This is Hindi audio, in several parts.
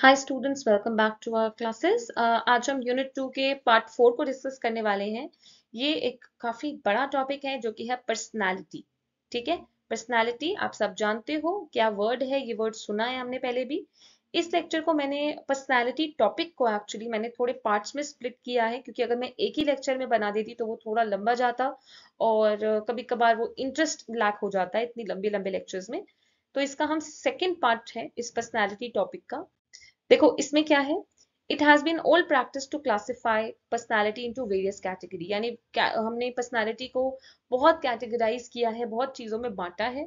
Hi students welcome back to our classes आज हम यूनिट टू के पार्ट फोर को डिस्कस करने वाले हैं ये एक काफी बड़ा टॉपिक है जो कि है पर्सनालिटी ठीक है पर्सनालिटी आप सब जानते हो क्या वर्ड है ये वर्ड सुना है हमने पहले भी इस लेक्चर को मैंने पर्सनालिटी टॉपिक को एक्चुअली मैंने थोड़े पार्ट्स में स्प्लिट किया है क्योंकि अगर मैं एक ही लेक्चर में बना देती तो वो थोड़ा लंबा जाता और कभी कभार वो इंटरेस्ट लैक हो जाता है इतनी लंबे लंबे लेक्चर्स में तो इसका हम सेकेंड पार्ट है इस पर्सनैलिटी टॉपिक का देखो इसमें क्या है it has been old practice to classify personality to various category यानी हमने पर्सनैलिटी को बहुत कैटेगराइज किया है बहुत चीज़ों में बांटा है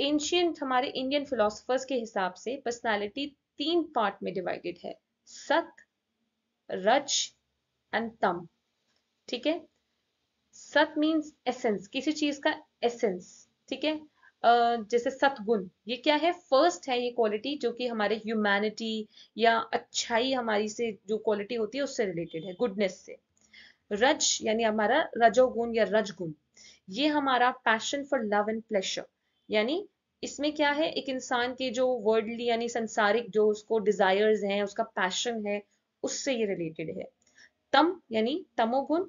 एंशियंट हमारे इंडियन फिलोसफर्स के हिसाब से पर्सनैलिटी तीन पार्ट में डिवाइडेड है सत रज एंड तम ठीक है सत मीन्स एसेंस किसी चीज का एसेंस ठीक है जैसे सतगुण ये क्या है फर्स्ट है ये क्वालिटी जो कि हमारे ह्यूमैनिटी या अच्छाई हमारी से जो क्वालिटी होती है उससे रिलेटेड है गुडनेस से रज यानी हमारा रजोगुण या रजगुण ये हमारा passion for love and pleasure यानी इसमें क्या है एक इंसान के जो वर्ल्डली यानी संसारिक जो उसको डिजायर्स हैं उसका पैशन है उससे ये रिलेटेड है तम यानी तमोगुण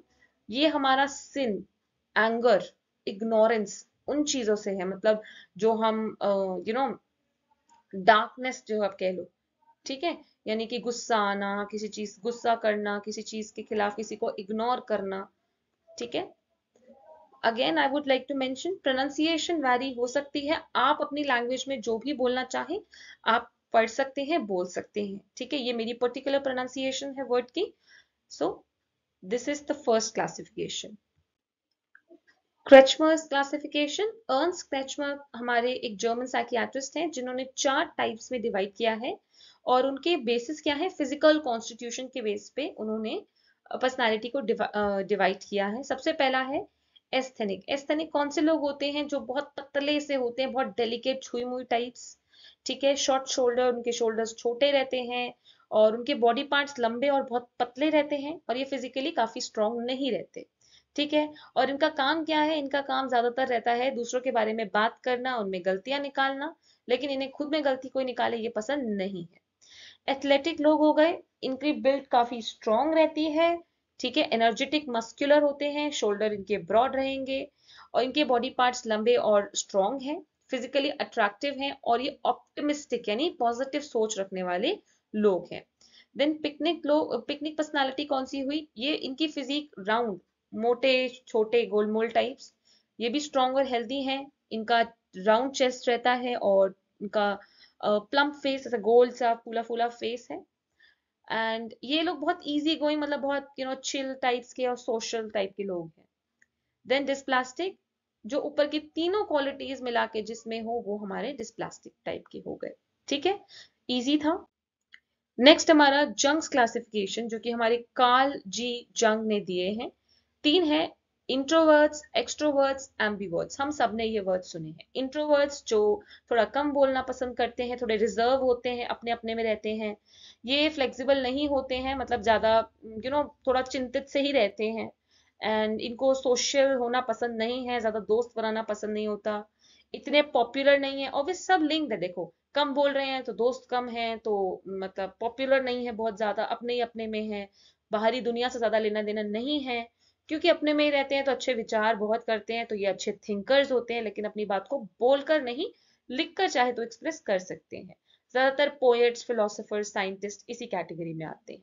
ये हमारा सिन एंगर इग्नोरेंस उन चीज़ों से है मतलब जो हम यू नो डार्कनेस जो आप कह लो ठीक है यानी कि गुस्सा आना किसी चीज गुस्सा करना किसी चीज के खिलाफ किसी को इग्नोर करना ठीक है again I would like to mention pronunciation vary हो सकती है आप अपनी लैंग्वेज में जो भी बोलना चाहें आप पढ़ सकते हैं बोल सकते हैं ठीक है ये मेरी पर्टिकुलर प्रोनाउंसिएशन है वर्ड की so this is the first classification Kretschmer's classification Ernst Kretschmer हमारे एक जर्मन साइकियाट्रिस्ट हैं जिन्होंने चार टाइप्स में डिवाइड किया है और उनके बेसिस क्या है फिजिकल कॉन्स्टिट्यूशन के बेस पे उन्होंने पर्सनालिटी को डिवाइड किया है सबसे पहला है एस्थेनिक एस्थेनिक कौन से लोग होते हैं जो बहुत पतले से होते हैं बहुत डेलीकेट छुई मुई टाइप्स ठीक है शॉर्ट शोल्डर उनके शोल्डर्स छोटे रहते हैं और उनके बॉडी पार्ट्स लंबे और बहुत पतले रहते हैं और ये फिजिकली काफी स्ट्रांग नहीं रहते ठीक है और इनका काम क्या है इनका काम ज्यादातर रहता है दूसरों के बारे में बात करना उनमें गलतियां निकालना लेकिन इन्हें खुद में गलती कोई निकाले ये पसंद नहीं है एथलेटिक लोग हो गए इनकी बिल्ड काफी स्ट्रॉन्ग रहती है ठीक है एनर्जेटिक मस्कुलर होते हैं शोल्डर इनके ब्रॉड रहेंगे और इनके बॉडी पार्ट्स लंबे और स्ट्रॉन्ग हैं फिजिकली अट्रैक्टिव हैं और ये ऑप्टिमिस्टिक यानी पॉजिटिव सोच रखने वाले लोग हैं देन पिकनिक लोग पिकनिक पर्सनालिटी कौन सी हुई ये इनकी फिजिक राउंड मोटे छोटे गोलमोल टाइप्स ये भी स्ट्रॉन्ग और हेल्दी हैं इनका राउंड चेस्ट रहता है और इनका प्लम्प फेस ऐसा गोल सा फूला फूला फेस है एंड ये लोग बहुत ईजी गोइंग मतलब बहुत यू नो चिल टाइप्स के और सोशल टाइप के लोग हैं देन डिस्प्लास्टिक जो ऊपर की तीनों क्वालिटीज मिला के जिसमें हो वो हमारे डिस्प्लास्टिक टाइप के हो गए ठीक है इजी था नेक्स्ट हमारा जंग्स क्लासिफिकेशन जो कि हमारे कार्ल जी जंग ने दिए हैं तीन है इंट्रोवर्ड्स एक्सट्रोवर्ड्स एम्बीवर्ड्स हम सब ने ये वर्ड सुने हैं इंट्रोवर्ड्स जो थोड़ा कम बोलना पसंद करते हैं थोड़े रिजर्व होते हैं अपने अपने में रहते हैं ये फ्लेक्सिबल नहीं होते हैं मतलब ज़्यादा यू नो थोड़ा चिंतित से ही रहते हैं एंड इनको सोशल होना पसंद नहीं है ज़्यादा दोस्त बनाना पसंद नहीं होता इतने पॉपुलर नहीं है ऑब्वियस सब लिंक है देखो कम बोल रहे हैं तो दोस्त कम हैं तो मतलब पॉपुलर नहीं है बहुत ज़्यादा अपने ही अपने में है बाहरी दुनिया से ज़्यादा लेना देना नहीं है क्योंकि अपने में ही रहते हैं तो अच्छे विचार बहुत करते हैं तो ये अच्छे थिंकर्स होते हैं लेकिन अपनी बात को बोलकर नहीं लिखकर चाहे तो एक्सप्रेस कर सकते हैं ज्यादातर पोएट्स फिलोसफर्स साइंटिस्ट इसी कैटेगरी में आते हैं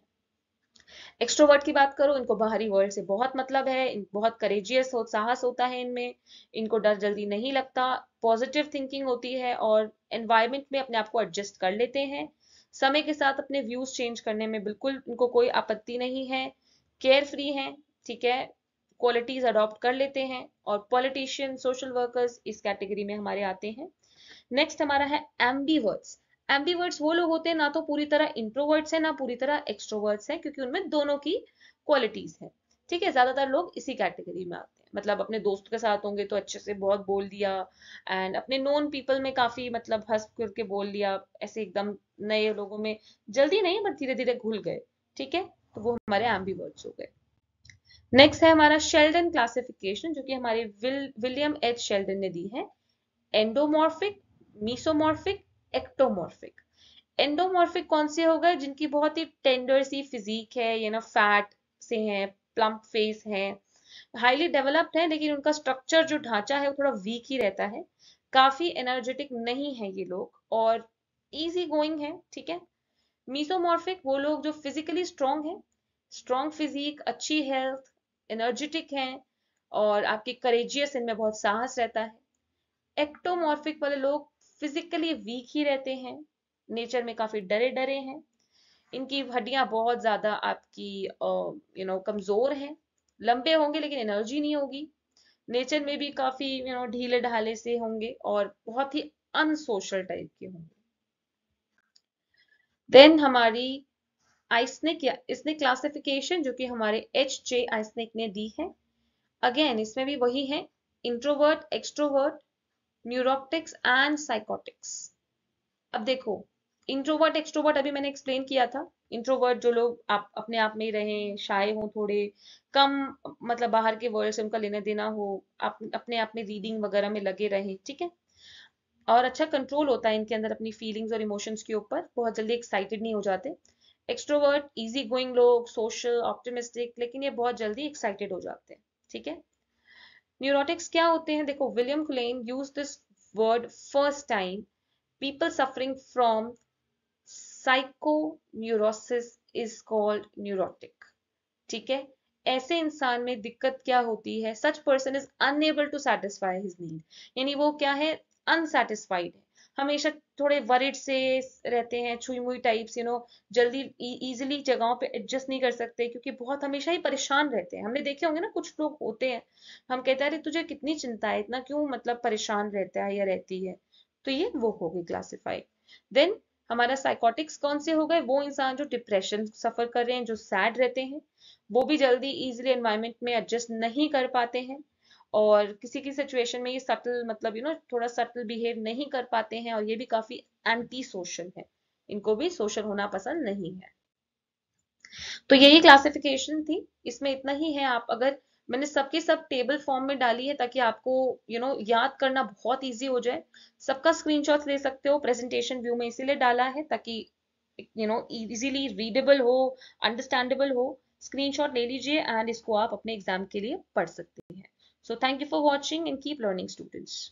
एक्सट्रोवर्ट की बात करो इनको बाहरी वर्ल्ड से बहुत मतलब है बहुत करेजियस हो साहस होता है इनमें इनको डर जल्दी नहीं लगता पॉजिटिव थिंकिंग होती है और एनवायरमेंट में अपने आप को एडजस्ट कर लेते हैं समय के साथ अपने व्यूज चेंज करने में बिल्कुल इनको कोई आपत्ति नहीं है केयर फ्री है ठीक है क्वालिटीज अडॉप्ट कर लेते हैं और पॉलिटिशियन सोशल वर्कर्स इस कैटेगरी में हमारे आते हैं नेक्स्ट हमारा है एम्बीवर्ड्स एम्बीवर्ड्स वो लोग होते हैं ना तो पूरी तरह इंट्रोवर्ड्स है ना पूरी तरह एक्सट्रोवर्ड्स है क्योंकि उनमें दोनों की क्वालिटीज है ठीक है ज्यादातर लोग इसी कैटेगरी में आते हैं मतलब अपने दोस्त के साथ होंगे तो अच्छे से बहुत बोल दिया एंड अपने नॉन पीपल में काफी मतलब हंस करके बोल दिया ऐसे एकदम नए लोगों में जल्दी नहीं बट धीरे धीरे घुल गए ठीक है तो वो हमारे एम्बीवर्ड्स हो गए नेक्स्ट है हमारा शेल्डन क्लासिफिकेशन जो कि हमारे विलियम एच शेल्डन ने दी है एंडोमॉर्फिक मीसोमॉर्फिक एक्टोमॉर्फिक एंडोमॉर्फिक कौन से हो गए जिनकी बहुत ही टेंडर सी फिजिक है ये ना फैट से हैं प्लम्प फेस हैं हाईली डेवलप्ड है लेकिन उनका स्ट्रक्चर जो ढांचा है वो थोड़ा वीक ही रहता है काफी एनर्जेटिक नहीं है ये लोग और इजी गोइंग है ठीक है मीसोमॉर्फिक वो लोग जो फिजिकली स्ट्रांग है स्ट्रॉन्ग फिजिक अच्छी हेल्थ एनर्जेटिक हैं और आपके करेजियस इनमें बहुत साहस रहता है एक्टोमॉर्फिक वाले लोग फिजिकली वीक ही रहते हैं नेचर में काफ़ी डरे डरे हैं इनकी हड्डियाँ बहुत ज़्यादा आपकी यू नो कमज़ोर हैं लंबे होंगे लेकिन एनर्जी नहीं होगी नेचर में भी काफ़ी यू नो ढीले ढाले से होंगे और बहुत ही अनसोशल टाइप के होंगे देन हमारी आइसनिक या इसने क्लासिफिकेशन जो कि हमारे एच जे आइसनिक ने दी है अगेन इसमें भी वही है introvert extrovert neurotics and psychotics अब देखो इंट्रोवर्ट एक्सट्रोवर्ट अभी मैंने एक्सप्लेन किया था इंट्रोवर्ट जो लोग आप अपने आप में ही रहें शाये हों थोड़े कम मतलब बाहर के वर्ल्ड से उनका लेना देना हो आप अपने आप में रीडिंग वगैरह में लगे रहें ठीक है और अच्छा कंट्रोल होता है इनके अंदर अपनी फीलिंग्स और इमोशंस के ऊपर बहुत जल्दी एक्साइटेड नहीं हो जाते एक्सट्रोवर्ट इजी गोइंग लोग सोशल ऑप्टिमिस्टिक लेकिन ये बहुत जल्दी एक्साइटेड हो जाते हैं ठीक है न्यूरोटिक्स क्या होते हैं देखो William Klein use this word first time people suffering from psycho neurosis is called neurotic ठीक है ऐसे इंसान में दिक्कत क्या होती है such person is unable to satisfy his need यानी वो क्या है अनसेटिस्फाइड हमेशा थोड़े वरिड से रहते हैं छुई मुई टाइप्स यू नो जल्दी ईजिली e-, जगहों पे एडजस्ट नहीं कर सकते क्योंकि बहुत हमेशा ही परेशान रहते हैं हमने देखे होंगे ना कुछ लोग होते हैं हम कहते हैं अरे तुझे कितनी चिंता है इतना क्यों मतलब परेशान रहता है या रहती है तो ये वो हो गई क्लासिफाइड देन हमारा साइकोटिक्स कौन से हो गए वो इंसान जो डिप्रेशन सफर कर रहे हैं जो सैड रहते हैं वो भी जल्दी इजिली एनवायरमेंट में एडजस्ट नहीं कर पाते हैं और किसी की सिचुएशन में ये सटल मतलब यू you नो know, थोड़ा सटल बिहेव नहीं कर पाते हैं और ये भी काफी एंटी सोशल है इनको भी सोशल होना पसंद नहीं है तो यही क्लासिफिकेशन थी इसमें इतना ही है आप अगर मैंने सबके सब टेबल फॉर्म में डाली है ताकि आपको यू you नो know, याद करना बहुत इजी हो जाए सबका स्क्रीन ले सकते हो प्रेजेंटेशन व्यू में इसीलिए डाला है ताकि यू नो इजिली रीडेबल हो अंडरस्टैंडेबल हो स्क्रीनशॉट ले लीजिए एंड इसको आप अपने एग्जाम के लिए पढ़ सकते हैं So thank you for watching and keep learning students.